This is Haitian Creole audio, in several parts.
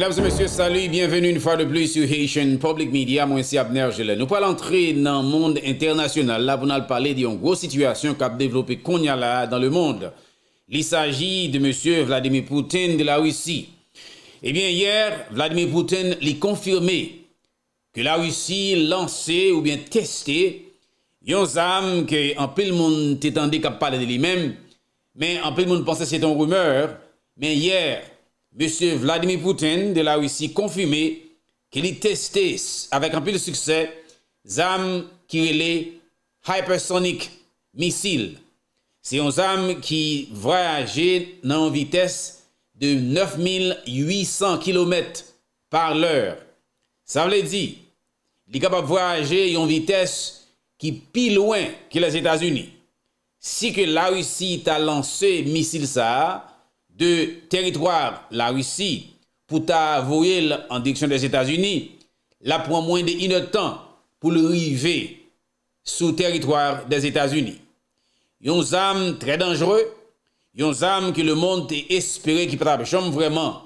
Mesdames et messieurs, salut, bienvenue une fois de plus sur Haitian Public Media, moi c'est Abner Gélé. Nous parlons entrer dans le monde international, là, vous allez parler d'une grosse situation qu'a développé Konya dans le monde. Il s'agit de monsieur Vladimir Poutine de la Russie. Eh bien, hier, Vladimir Poutine l'a confirmé que la Russie lançait ou bien testait une arme que en peu le monde t'étendait qu'à parler de lui-même, mais en peu le monde pensait que c'était une rumeur, mais hier, Monsieur Vladimir Poutine de la Russie konfume ke li testese avèk anpil suksè zame ki wile hypersonik misil. Se yon zame ki vwaaje nan yon vites de 9800 km par lèr. Sa wè li di, li kapap vwaaje yon vites ki pi louen ki lèz Etats-Unis. Si ke la Russie ta lanse misil sa a, de territoire, la Russie, pour voler en direction des États-Unis, la prend moins de temps pour le river sous territoire des États-Unis. Yon zam très dangereux, yon zam que le monde espéré qui peut vraiment vraiment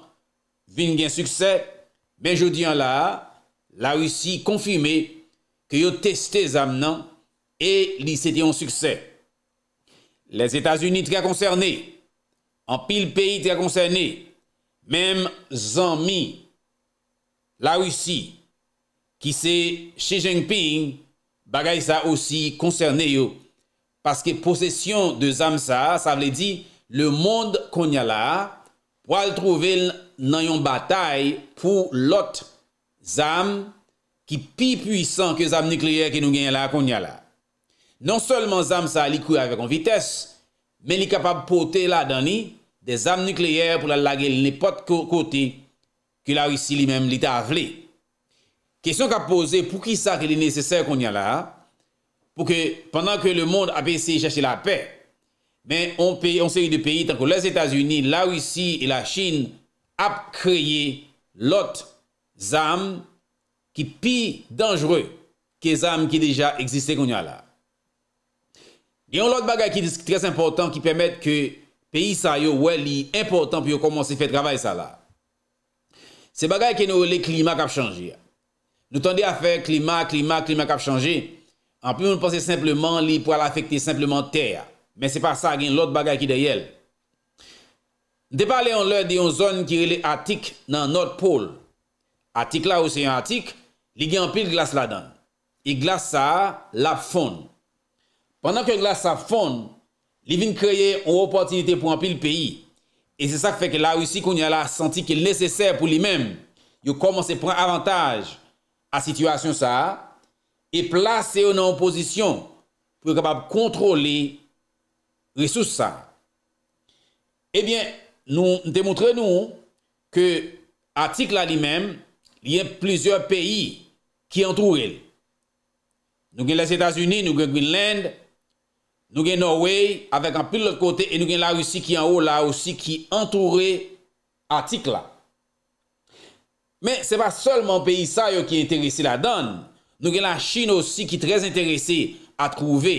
un succès, mais je dis en là, la Russie confirmé que yon testé zam et li c'était un succès. Les États-Unis très concernés, An pil peyi te a koncerni, menm zanmi la wisi, ki se Xi Jinping bagay sa osi koncerni yo. Paske posesyon de zanm sa, sa vle di, le moun konya la, po al trovel nan yon batay pou lot zanm ki pi pwisan ke zanm nikleye ke nou genye la konya la. Non solman zanm sa li kou avek an vites, men li kapap pote la dan li, de zam nukleyer pou la lage li ne pat kote ki la russi li menm li ta avle. Kesyon ka pose pou ki sa ki li nese se konyal la, pou ke pandan ke le moun apese jase la pe, men on se yu de peyi tan ko les Etats-Unis, la russi e la chine ap kreye lot zam ki pi dangere ke zam ki deja existe konyal la. E yon lot bagay ki diske tres important ki permette ke peyi sa yo wè li important pou yo komanse fè travay sa la. Se bagay ki nou le klimak ap chanje. Nou tande a fè klimak, klimak, klimak ap chanje. Anpil moun pense simpleman li pou al afekte simpleman ter. Men se pa sa gen lot bagay ki deyel. Nde pale yon lè di yon zon ki rele atik nan not pol. Atik la ou se yon atik, li gen anpil glas la dan. I e glas sa la fonn. pandan ke glas sa fon, li vin kreye ou opotinite pou anpil peyi, e se sa feke la ou si kon yon la santi ki l neseser pou li men, yo koman se pren avantaj a situasyon sa, e plase yon nan oposisyon pou yon kapab kontrole resous sa. Ebyen, nou demontre nou, ke atik la li men, li yon plizor peyi ki an tou el. Nou gen lè Sétas-Uni, nou gen Greenland, Nou gen Norway, avek an pil lor kote, e nou gen la Rusi ki an ou la osi, ki entoure atik la. Men, se pa sol mon peyi sa yo ki enterese la dan, nou gen la Chin osi ki trez enterese a trouve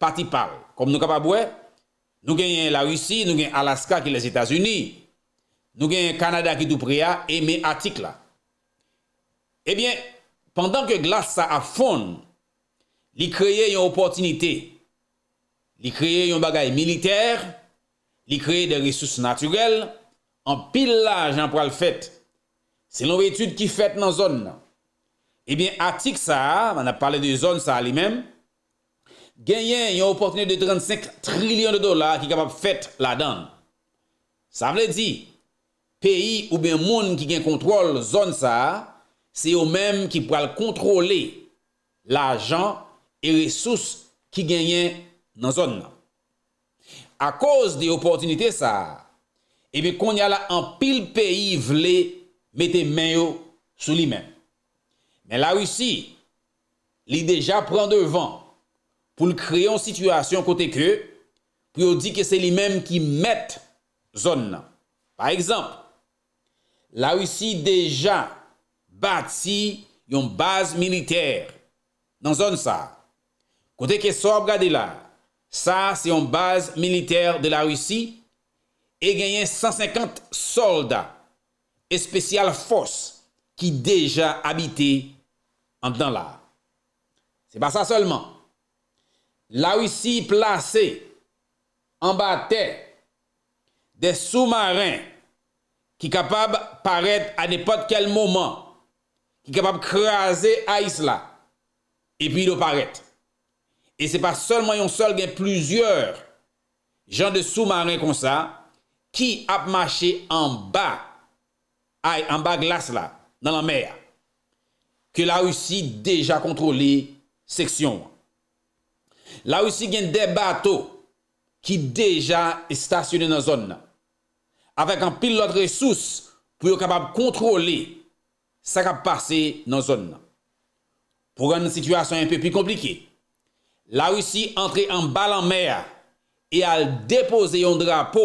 pati pal, kom nou kapabwe, nou gen la Rusi, nou gen Alaska ki les Etasuni, nou gen Kanada ki duprea, e men atik la. Ebyen, pandan ke glas sa afon, li kreye yon opotinite, li kreye yon bagay militer, li kreye de resous naturel, an pil la jan pral fèt. Se loun ve etude ki fèt nan zon nan. Ebyen atik sa, man ap pale de zon sa li men, genyen yon oportenye de 35 trilyon de dola ki kapap fèt la dan. Sa vle di, peyi oubyen moun ki gen kontrol zon sa, se yo men ki pral kontrole la jan e resous ki genyen zon. nan zon nan. A koz de opotinite sa, ebe kon yala an pil peyi vle mete men yo sou li men. Men la wisi, li deja pren devan pou l kreyon situasyon kote kre, pou yo di ke se li men ki met zon nan. Par ekzamp, la wisi deja bati yon baz militer nan zon sa. Kote ke sor gade la, Sa se yon base militer de la Roussi e genyen 150 soldat e spesyal fos ki deja habite an dan la. Se pa sa solman, la Roussi plase an ba tè de sou marin ki kapab paret an epot kel moman ki kapab kreaze a isla e pi do paret. E se pa sol mwen yon sol gen plusieurs jan de sou marin kon sa ki ap mache an ba ay an ba glas la nan an mer ke la ou si deja kontroli seksyon. La ou si gen de bato ki deja e stasyone nan zon avèk an pilot resous pou yo kapab kontroli sa kap pase nan zon. Pou gen nan situasyon yon pe pi komplikey. La russi entre an balan mèa e al depose yon drapo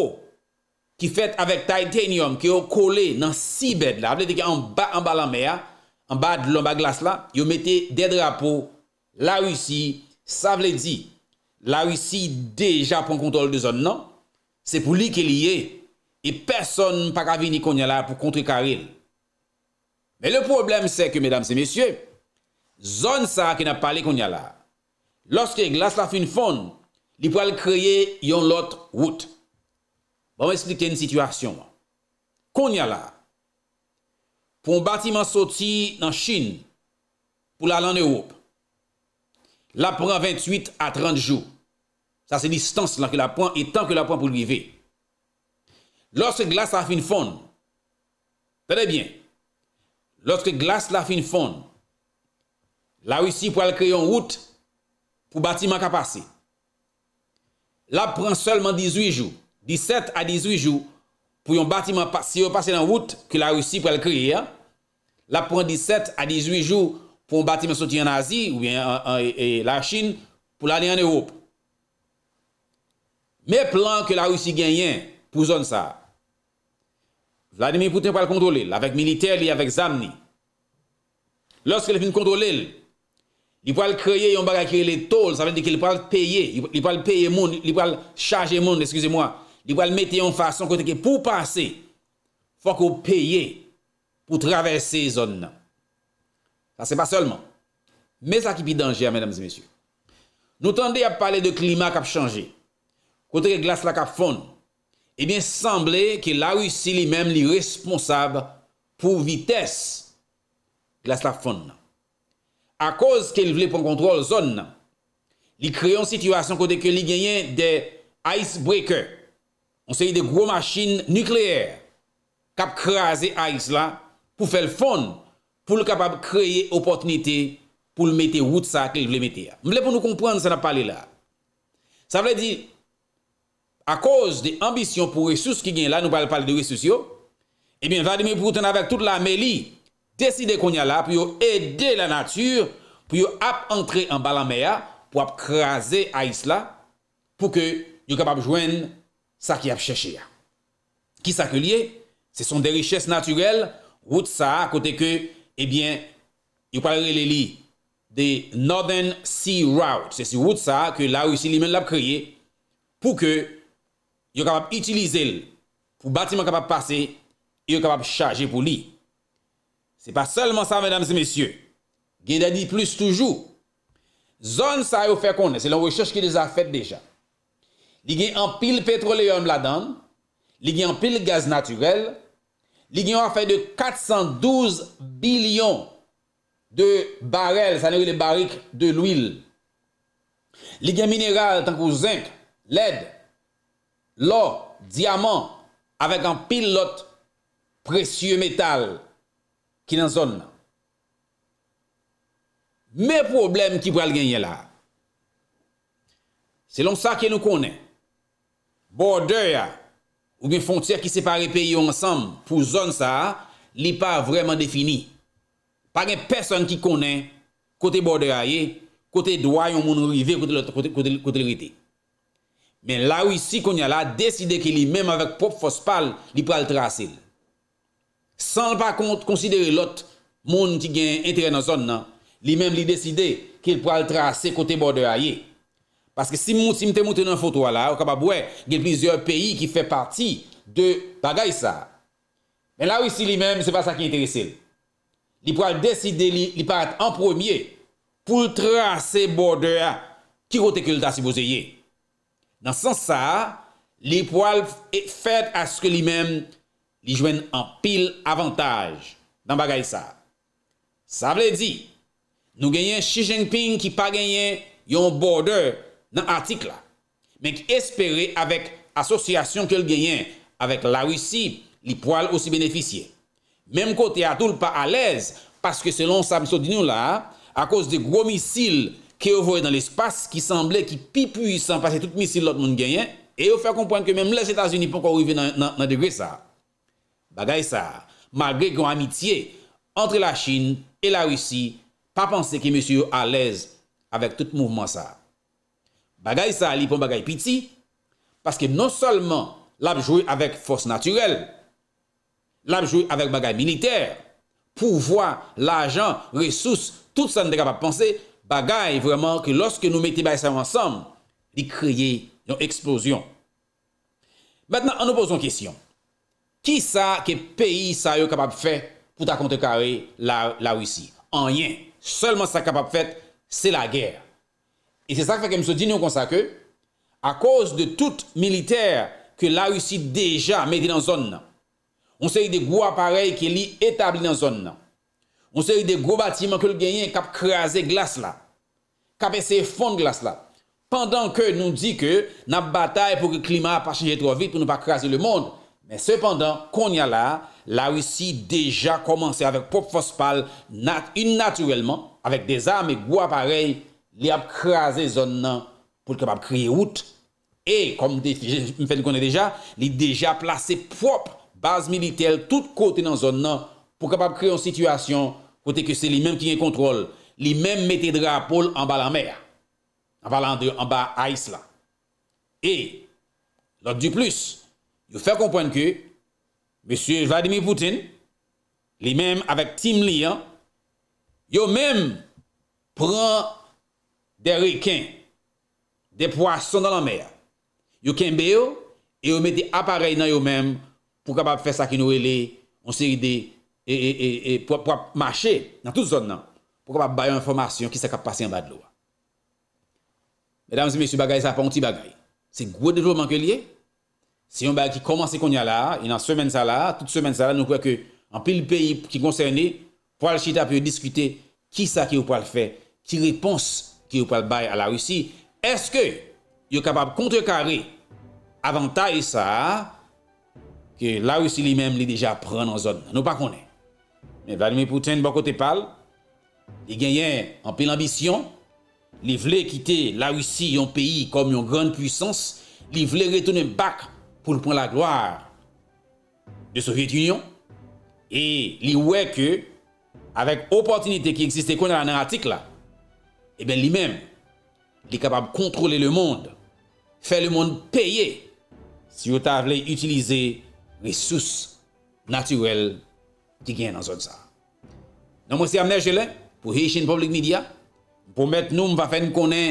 ki fet avèk titanium ki yo kole nan si bed la. Non? A vle di ki an balan mèa, an ba glas la, yo mette de drapo la russi. Sa vle di, la russi deja pon kontrol de zon nan. Se pou li ke liye e person pa kavi ni konya la pou kontri karil. Me le problem se ke, mèdame se mèsyè, zon sa ki na pali konya la. Lorske glas la fin fonde, li pou al kreye yon lot wout. Bon, mwen esplikte yon situasyon. Kon yala, pou mwen bati man soti nan Chine, pou la lan Europe, la pran 28 a 30 jou. Sa se distanse lan ke la pran etan ke la pran pou li vive. Lorske glas la fin fonde, pre de bien, lorske glas la fin fonde, la wisi pou al kreye yon wout, Ou bati man ka pase. La pran selman 18 jou. 17 a 18 jou. Pou yon bati man pase. Si yon pase nan wout. Ke la russi pou el kriye. La pran 17 a 18 jou. Pou yon bati man soti an nazi. Ou yon la chine. Pou la li an Europe. Me plan ke la russi genyen. Pou zon sa. Vlade mi pouten pou el kontrole. Avèk militer li avèk zan ni. Lòske li fin kontrole lè. li pou al kreye yon bagay kreye le tol, sa ven di ki li pou al peye, li pou al peye moun, li pou al chaje moun, li pou al metye yon fason, kote ke pou pase, fok ou peye pou travesse zon nan. Sa se pa solman. Me sa ki pi denje, nou tende a pale de klima kap chanje, kote ke glas la kap fon, e bien semble ke la russi li men li responsab pou vites glas la fon nan. A koz ke li vle pon kontrol zon nan, li kreyon situasyon kode ke li genyen de icebreaker. On se yi de gro machin nukleer kap kreaze ice la pou fel fon pou l kapab kreyye opotnite pou l mette wout sa ke li vle mette ya. Mble pou nou kompran se na pale la. Sa vle di, a koz de ambisyon pou resus ki genyen la nou pale pale de resus yo, ebyen vade mi pou kouten avek tout la meli. Deside kon ya la pou yo ede la natur pou yo ap entre an balan me ya pou ap kraze a isla pou ke yo kapap jwen sa ki ap cheshe ya. Ki sa ke liye? Se son de riches naturel, wout sa a kote ke, ebyen, eh yo palere li li de Northern Sea Route. Se si wout sa a ke la ou si li men la ap kreye pou ke yo kapap itilize l pou batiman kapap pase yo kapap chaje pou liye. Se pa selman sa, mèdames et mèsyè, gen dè di plus toujou. Zon sa yo fè konè, se lon rechèche ki lè a fèt dèjè. Li gen anpil petroleyon bladan, li gen anpil gaz naturel, li gen anpil de 412 bilion de barel, sa nou yè barik de l'ouil. Li gen mineral, tan kou zink, led, lò, diamant, avèk anpil lot precyè metal. Ki nan zon nan. Me problem ki pral genye la. Selon sa ke nou konen. Borde ya. Ou gen fonter ki separe peyi ansam. Pou zon sa. Li pa vreman defini. Paren person ki konen. Kote borde ya ye. Kote doa yon moun rive kote lirite. Men la wisi konye la. Deside ke li menm avak pop fos pal. Li pral trase l. San l pa kont konsidere lot moun ti gen entere nan zon nan, li men li deside ki l pou al trase kote borde a ye. Paske si mte mouten nan fotwa la, wakababwe, gen plizyeur peyi ki fe parti de bagay sa. Men la wisi li men, se pa sa ki enterese. Li pou al deside li pat en promye pou l trase borde a ki kote kulta si boze ye. Nan san sa, li pou al fet aske li men li jwen an pil avantaj nan bagay sa. Sa vle di, nou genyen Xi Jinping ki pa genyen yon border nan atik la, menk espere avèk asosyasyon ke l genyen avèk la russi, li poal osi beneficye. Mem kote atoul pa alèz paske selon sa miso di nou la, a kos de gro misil ki yo voye nan l espas ki sanble ki pi puy san pase tout misil lot moun genyen e yo fè kompwen ke mem les Etats-Unis pou kon wive nan degre sa. Bagay sa, malgre yon amitye entre la Chine et la Russie, pa panse ki monsieur a lez avèk tout mouvman sa. Bagay sa li pou bagay piti, paske non solman l apjouy avèk fos naturel, l apjouy avèk bagay militer, pou vwa l ajan, resous, tout sa n dey kapap panse, bagay vwaman ki loske nou meti bagay sa ansam, li kriye yon ekspozyon. Mètenan an nou poson kisyon. Ki sa ke peyi sa yo kapap fè pou ta kontekare la Roussi? Anyen. Selman sa kapap fè, se la gère. E se sa fè ke msou di nou konsa ke, a kous de tout militer ke la Roussi deja mette nan zon nan. On se yi de gwo aparey ke li etabli nan zon nan. On se yi de gwo batiman ke l genyen kap krasè glas la. Kap ese fon glas la. Pendan ke nou di ke nap batay pou ki klima pa chenje tro vit pou nou pa krasè le mond, Men sepandan, kon ya la, la russi deja komanse avèk pop fospal, in naturelman, avèk de zame gwa parey, li ap krasè zon nan pou l'kapab kriye wout, e, kom de, jen me fèd konè deja, li deja plase pop baz militèl tout kote nan zon nan pou kapab kriye an situasyon, kote ke se li menm ki nye kontrol, li menm mette drapol an ba la mer, an ba la ande, an ba a isla. E, lòt du plus, Yo fè kompwen kè, Mèsyou Vladimir Poutine, li mèm avèk Tim Lian, yo mèm pran de reken, de poason nan la mèya. Yo kenbe yo, e yo mète aparel nan yo mèm pou kapap fè sa ki nou elè, e, e, pou ap mâche nan tout zon nan, pou kapap bayan informasyon ki se kap passe yon bad lò. Mèdam si mèsyou bagay, sa fè yon ti bagay. Se gwo de lò manke liè, Si yon bay ki komanse kon ya la, yon an semen sa la, tout semen sa la, nou kwe ke an pil peyi ki konserni, pou al chita pou yon diskute ki sa ki ou pou al fe, ki repons ki ou pou al bay a la russi, eske yon kapab kontre kare avantay sa ke la russi li menm li deja pran an zon, nou pa konen. Men valmi pou ten bon bako te pal, li genyen an pil ambisyon, li vle kite la russi yon peyi kom yon gran puysans, li vle retene baka pou l'pon la gwar de Sovyet Union, e li wè ke avèk opportunite ki eksiste konè la nan atik la, e ben li mèm li kapab kontrole le monde, fè le monde peye si yo ta vle utilize resous natywel di gen nan zon sa. Nan mwen si amnen jelè pou heye chen public media, pou mwen mwen fèm konè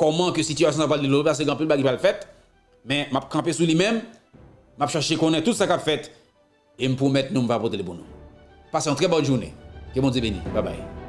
koman ke situasyon nan fòl de lor, fèk anpil bagi wè l fèt, men map kampe sou li men, map chache konen tout sa kap fet, e m pou met nou m vapote li bonou. Pase yon tre bon jouni, ke bon di beni, babay.